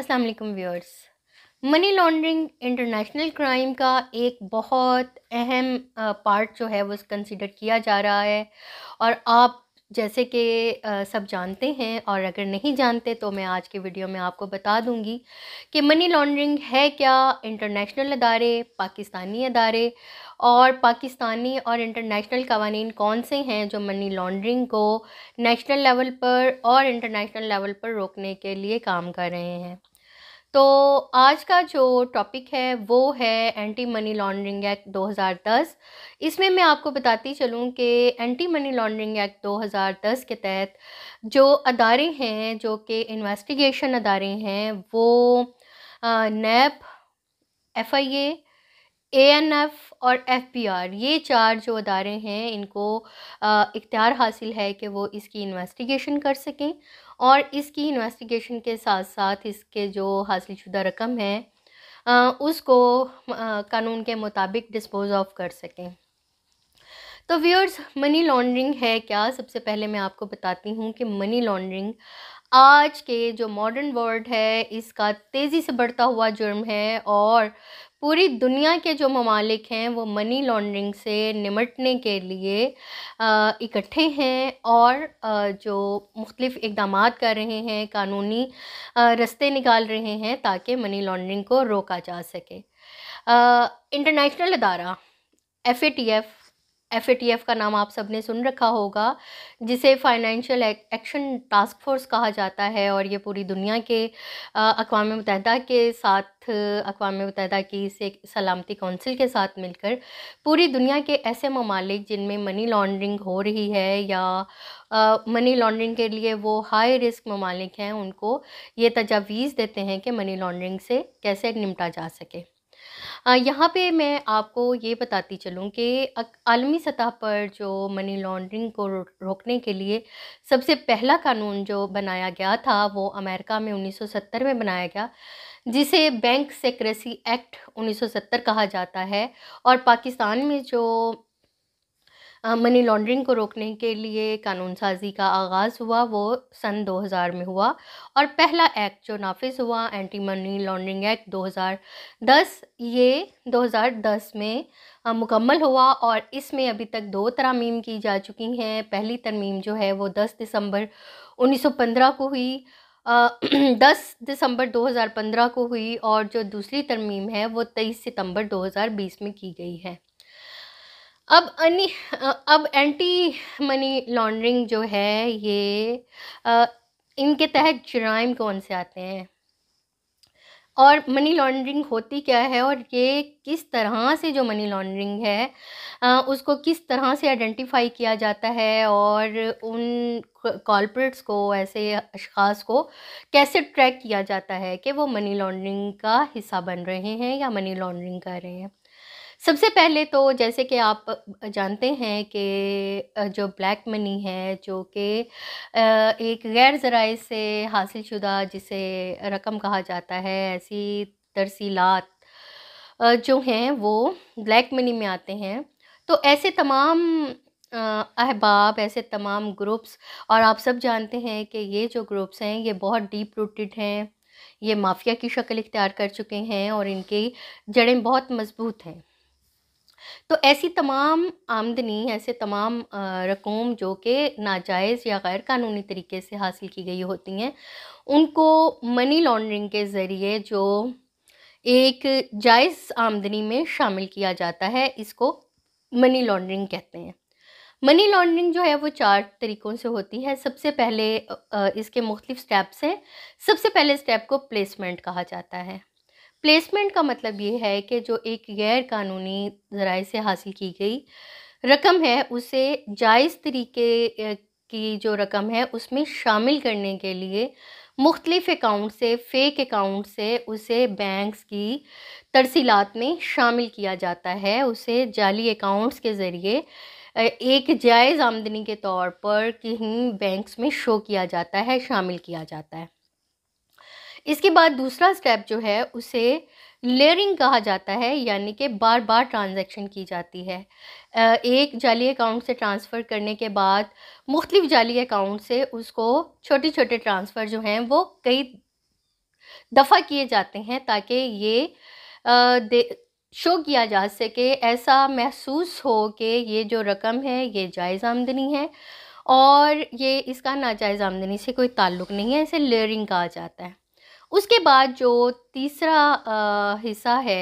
अस्सलाम वालेकुम viewers money laundering international crime का एक बहुत अहम पार्ट जो है वो कंसिडर किया जा रहा है और आप जैसे कि सब जानते हैं और अगर नहीं जानते तो मैं आज के वीडियो में आपको बता दूंगी कि मनी लॉन्ड्रिंग है क्या इंटरनेशनल अदारे पाकिस्तानी अदारे और पाकिस्तानी और इंटरनेशनल कवानीन कौन से हैं जो मनी लॉन्ड्रिंग को नेशनल लेवल पर और इंटरनेशनल लेवल पर रोकने के लिए काम कर रहे हैं तो आज का जो टॉपिक है वो है एंटी मनी लॉन्ड्रिंग एक्ट 2010 इसमें मैं आपको बताती चलूँ कि एंटी मनी लॉन्ड्रिंग एक्ट 2010 के तहत जो अदारे हैं जो कि इन्वेस्टिगेशन अदारे हैं वो नैब एफ आई ए ए और एफ़ ये चार जो अदारे हैं इनको इख्तियार हासिल है कि वो इसकी इन्वेस्टिगेशन कर सकें और इसकी इन्वेस्टिगेशन के साथ साथ इसके जो हासिल शुदा रकम है आ, उसको आ, कानून के मुताबिक डिस्पोज ऑफ कर सकें तो व्यूअर्स मनी लॉन्ड्रिंग है क्या सबसे पहले मैं आपको बताती हूँ कि मनी लॉन्ड्रिंग आज के जो मॉडर्न वर्ल्ड है इसका तेज़ी से बढ़ता हुआ जुर्म है और पूरी दुनिया के जो ममालिक हैं वो मनी लॉन्ड्रिंग से निमटने के लिए इकट्ठे हैं और आ, जो मुख्तफ़ इकदाम कर रहे हैं कानूनी रस्ते निकाल रहे हैं ताकि मनी लॉन्ड्रिंग को रोका जा सके इंटरनेशनल अदारा F A T F F का नाम आप सबने सुन रखा होगा जिसे फाइनेंशियल एक्शन टास्क फोर्स कहा जाता है और ये पूरी दुनिया के अकवा मुतहद के साथ अकवा मुतहद की से सलामती कौंसिल के साथ मिलकर पूरी दुनिया के ऐसे ममालिक जिनमें मनी लॉन्ड्रिंग हो रही है या मनी लॉन्ड्रिंग के लिए वो हाई रिस्क ममालिक हैं उनको ये तजावीज़ देते हैं कि मनी लॉन्ड्रिंग से कैसे निपटा जा सके यहाँ पे मैं आपको ये बताती चलूँ कि आलमी सतह पर जो मनी लॉन्ड्रिंग को रोकने के लिए सबसे पहला कानून जो बनाया गया था वो अमेरिका में 1970 में बनाया गया जिसे बैंक सेक्रेसी एक्ट 1970 कहा जाता है और पाकिस्तान में जो मनी लॉन्ड्रिंग को रोकने के लिए कानून साजी का आगाज़ हुआ वो सन 2000 में हुआ और पहला एक्ट जो नाफिज हुआ एंटी मनी लॉन्ड्रिंग एक्ट 2010 ये 2010 में मुकम्मल हुआ और इसमें अभी तक दो तरामीम की जा चुकी हैं पहली तरमीम जो है वो 10 दिसंबर 1915 को हुई दस दिसंबर 2015 को हुई और जो दूसरी तरमीम है वो तेईस सितंबर 2020 में की गई है अब अन्य अब एंटी मनी लॉन्ड्रिंग जो है ये आ, इनके तहत जराइम कौन से आते हैं और मनी लॉन्ड्रिंग होती क्या है और ये किस तरह से जो मनी लॉन्ड्रिंग है आ, उसको किस तरह से आइडेंटिफाई किया जाता है और उन कॉलपरेट्स को ऐसे अशास को कैसे ट्रैक किया जाता है कि वो मनी लॉन्ड्रिंग का हिस्सा बन रहे हैं या मनी लॉन्ड्रिंग कर रहे हैं सबसे पहले तो जैसे कि आप जानते हैं कि जो ब्लैक मनी है जो कि एक गैर ज़राए से हासिलशुदा जिसे रकम कहा जाता है ऐसी तरसीलात जो हैं वो ब्लैक मनी में आते हैं तो ऐसे तमाम अहबाब ऐसे तमाम ग्रुप्स और आप सब जानते हैं कि ये जो ग्रुप्स हैं ये बहुत डीप रूटेड हैं ये माफिया की शक्ल इख्तियार कर चुके हैं और इनकी जड़ें बहुत मज़बूत हैं तो ऐसी तमाम आमदनी ऐसे तमाम रकूम जो कि नाजायज़ या गैर कानूनी तरीके से हासिल की गई होती हैं उनको मनी लॉन्ड्रिंग के ज़रिए जो एक जायज़ आमदनी में शामिल किया जाता है इसको मनी लॉन्ड्रिंग कहते हैं मनी लॉन्ड्रिंग जो है वो चार तरीक़ों से होती है सबसे पहले इसके मुख्तलिफ स्टेप्स हैं सबसे पहले स्टेप को प्लेसमेंट कहा जाता है प्लेसमेंट का मतलब ये है कि जो एक गैर कानूनी ज़राए से हासिल की गई रकम है उसे जायज़ तरीके की जो रकम है उसमें शामिल करने के लिए मुख्तलिफ़ अकाउंट से फेक अकाउंट से उसे बैंक्स की तरसीलात में शामिल किया जाता है उसे जाली अकाउंट्स के ज़रिए एक जायज़ आमदनी के तौर पर कहीं बैंक्स में शो किया जाता है शामिल किया जाता है इसके बाद दूसरा स्टेप जो है उसे लेयरिंग कहा जाता है यानी कि बार बार ट्रांजैक्शन की जाती है एक जाली अकाउंट से ट्रांसफ़र करने के बाद मुख्तलिफ़ जाली अकाउंट से उसको छोटे छोटे ट्रांसफ़र जो हैं वो कई दफ़ा किए जाते हैं ताकि ये दे शो किया जा सके ऐसा महसूस हो कि ये जो रकम है ये जायज़ आमदनी है और ये इसका नाजायज़ आमदनी से कोई ताल्लुक़ नहीं है इसे लेयरिंग कहा जाता है उसके बाद जो तीसरा हिस्सा है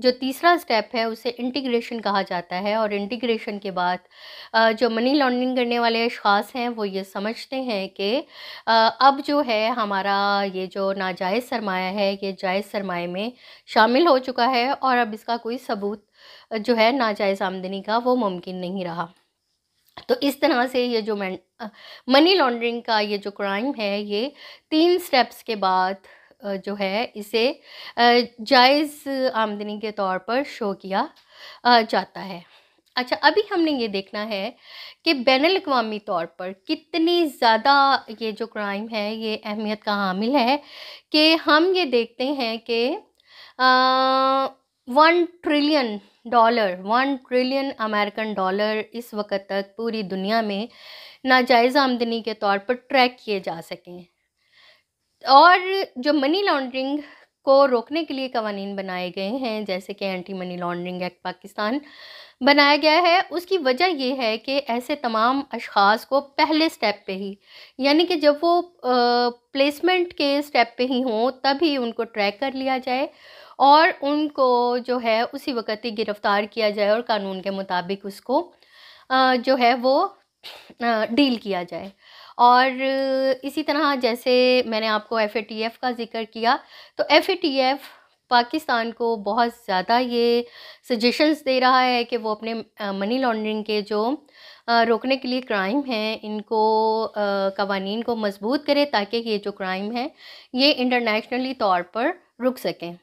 जो तीसरा स्टेप है उसे इंटीग्रेशन कहा जाता है और इंटीग्रेशन के बाद आ, जो मनी लॉन्ड्रिंग करने वाले अशास हैं वो ये समझते हैं कि अब जो है हमारा ये जो नाजायज़ सरमाया है ये जायज़ सरमाए में शामिल हो चुका है और अब इसका कोई सबूत जो है नाजायज़ आमदनी का वो मुमकिन नहीं रहा तो इस तरह से ये जो मनी लॉन्ड्रिंग का ये जो क्राइम है ये तीन स्टेप्स के बाद जो है इसे जायज़ आमदनी के तौर पर शो किया जाता है अच्छा अभी हमने ये देखना है कि बैन अवी तौर पर कितनी ज़्यादा ये जो क्राइम है ये अहमियत का हामिल है कि हम ये देखते हैं कि one trillion dollar one trillion American dollar इस वक्त तक पूरी दुनिया में नाजायज़ आमदनी के तौर पर ट्रैक किए जा सकें और जो मनी लॉन्ड्रिंग को रोकने के लिए कवानीन बनाए गए हैं जैसे कि anti money laundering act Pakistan बनाया गया है उसकी वजह यह है कि ऐसे तमाम अशखास को पहले स्टेप पे ही यानी कि जब वो प्लेसमेंट के स्टेप पे ही हों तभी उनको ट्रैक कर लिया जाए और उनको जो है उसी वक्त ही गिरफ़्तार किया जाए और कानून के मुताबिक उसको जो है वो डील किया जाए और इसी तरह जैसे मैंने आपको एफ़ का ज़िक्र किया तो एफ़ पाकिस्तान को बहुत ज़्यादा ये सजेशंस दे रहा है कि वो अपने मनी लॉन्ड्रिंग के जो रोकने के लिए क्राइम हैं इनको कवानीन को मजबूत करे ताकि ये जो क्राइम है ये इंटरनेशनली तौर पर रुक सकें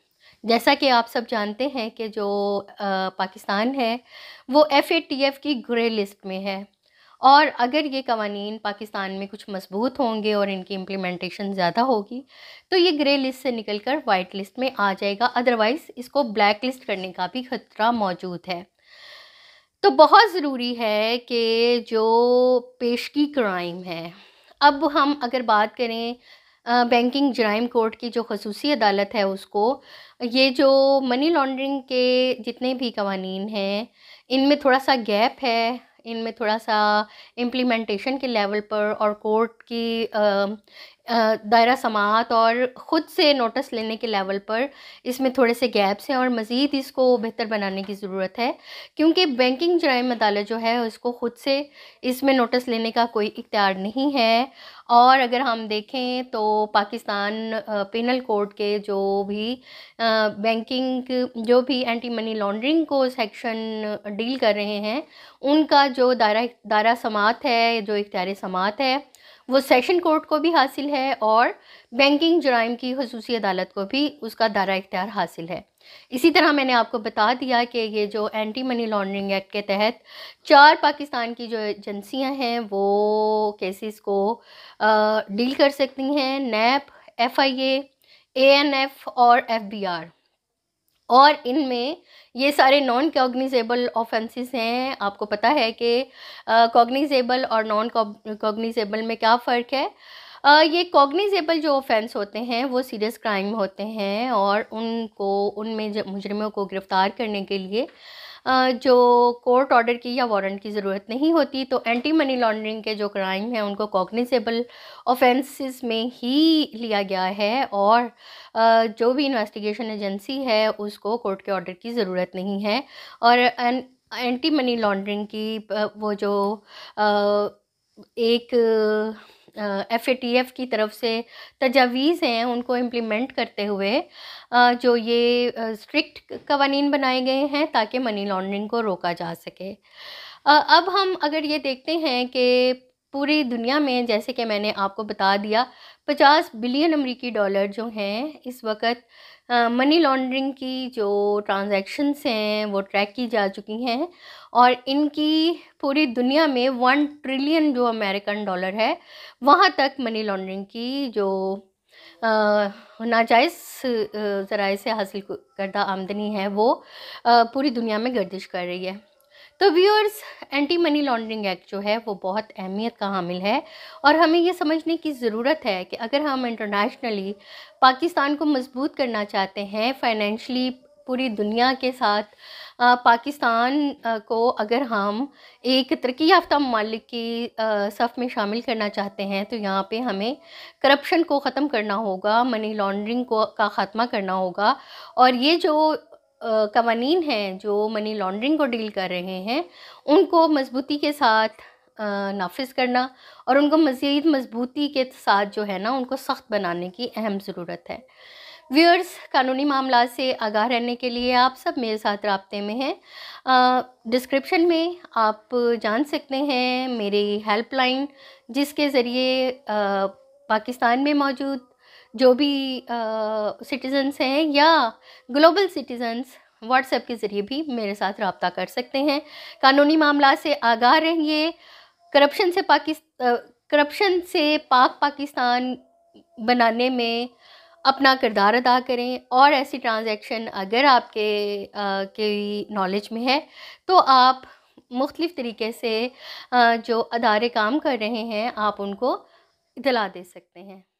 जैसा कि आप सब जानते हैं कि जो पाकिस्तान है वो एफ़ की ग्रे लिस्ट में है और अगर ये कवानीन पाकिस्तान में कुछ मजबूत होंगे और इनकी इम्प्लीमेंटेशन ज़्यादा होगी तो ये ग्रे लिस्ट से निकल कर वाइट लिस्ट में आ जाएगा अदरवाइज़ इसको ब्लैक लिस्ट करने का भी ख़तरा मौजूद है तो बहुत ज़रूरी है कि जो पेशगी क्राइम है अब हम अगर बात करें बैंकिंग जराइम कोर्ट की जो खसूसी अदालत है उसको ये जो मनी लॉन्ड्रिंग के जितने भी कवानीन हैं इनमें थोड़ा सा गैप है इनमें थोड़ा सा इम्प्लीमेंटेशन के लेवल पर और कोर्ट की दायरा समात और ख़ुद से नोटिस लेने के लेवल पर इसमें थोड़े से गैप्स हैं और मज़ीद इसको बेहतर बनाने की ज़रूरत है क्योंकि बैंकिंग जराइम अदालत जो है उसको ख़ुद से इसमें नोटिस लेने का कोई इख्तियार नहीं है और अगर हम देखें तो पाकिस्तान पेनल कोड के जो भी बैंकिंग जो भी एंटी मनी लॉन्ड्रिंग को सेक्शन डील कर रहे हैं उनका जो दायरा दायरा समात है जो इख्तियार समात है वो सेशन कोर्ट को भी हासिल है और बैंकिंग जराइम की खसूसी अदालत को भी उसका दायरा इख्तियार हासिल है इसी तरह मैंने आपको बता दिया कि ये जो एंटी मनी लॉन्ड्रिंग एक्ट के तहत चार पाकिस्तान की जो एजेंसियां हैं वो केसेस को डील कर सकती हैं नैप F I A N F और एफ बी आर और इनमें ये सारे नॉन कॉग्निजेबल ऑफेंसेस हैं आपको पता है कि कॉग्निजेबल और नॉन कॉग्निजेबल में क्या फ़र्क है आ, ये कॉग्निजेबल जो ऑफेंस होते हैं वो सीरियस क्राइम होते हैं और उनको उनमें मुजरमों को गिरफ़्तार करने के लिए जो कोर्ट ऑर्डर की या वारंट की ज़रूरत नहीं होती तो एंटी मनी लॉन्ड्रिंग के जो क्राइम हैं उनको कॉग्निजेबल ऑफेंसेस में ही लिया गया है और जो भी इन्वेस्टिगेशन एजेंसी है उसको कोर्ट के ऑर्डर की ज़रूरत नहीं है और एंटी मनी लॉन्ड्रिंग की वो जो एक एफ़ ए टी एफ़ की तरफ से तजावीज़ हैं उनको इम्प्लीमेंट करते हुए जो ये स्ट्रिक्ट कवानीन बनाए गए हैं ताकि मनी लॉन्ड्रिंग को रोका जा सके अब हम अगर ये देखते हैं कि पूरी दुनिया में जैसे कि मैंने आपको बता दिया पचास बिलियन अमरीकी डॉलर जो हैं इस वक्त मनी लॉन्ड्रिंग की जो ट्रांजैक्शंस हैं वो ट्रैक की जा चुकी हैं और इनकी पूरी दुनिया में वन ट्रिलियन जो अमेरिकन डॉलर है वहाँ तक मनी लॉन्ड्रिंग की जो नाजायज़ ज़राए से हासिल करदा आमदनी है वो पूरी दुनिया में गर्दिश कर रही है तो viewers anti money laundering act जो है वो बहुत अहमियत का हामिल है और हमें ये समझने की ज़रूरत है कि अगर हम इंटरनेशनली पाकिस्तान को मजबूत करना चाहते हैं फाइनेंशली पूरी दुनिया के साथ आ, पाकिस्तान आ, को अगर हम एक तरक्की याफ्ता ममालिक की सफ़ में शामिल करना चाहते हैं तो यहाँ पे हमें करप्शन को ख़त्म करना होगा मनी लॉन्ड्रिंग को का ख़ात्मा करना होगा और ये जो कवानीन हैं जो मनी लॉन्ड्रिंग को डील कर रहे हैं उनको मजबूती के साथ नाफिज करना और उनको मज़ीद मजबूती के साथ जो है ना उनको सख्त बनाने की अहम ज़रूरत है व्यूअर्स कानूनी मामला से आगाह रहने के लिए आप सब मेरे साथ रबते में हैं डिस्क्रिप्शन में आप जान सकते हैं मेरी हेल्पलाइन जिसके ज़रिए पाकिस्तान में मौजूद जो भी सिटीज़न्स हैं या ग्लोबल सिटीज़न्स व्हाट्सएप के ज़रिए भी मेरे साथ रबता कर सकते हैं कानूनी मामला से आगाह रहेंगे करप्शन से पाकिस्तान करप्शन से पाक पाकिस्तान बनाने में अपना किरदार अदा करें और ऐसी ट्रांजैक्शन अगर आपके आ, के नॉलेज में है तो आप मुख्तलिफ तरीके से आ, जो अदारे काम कर रहे हैं आप उनको इतला दे सकते हैं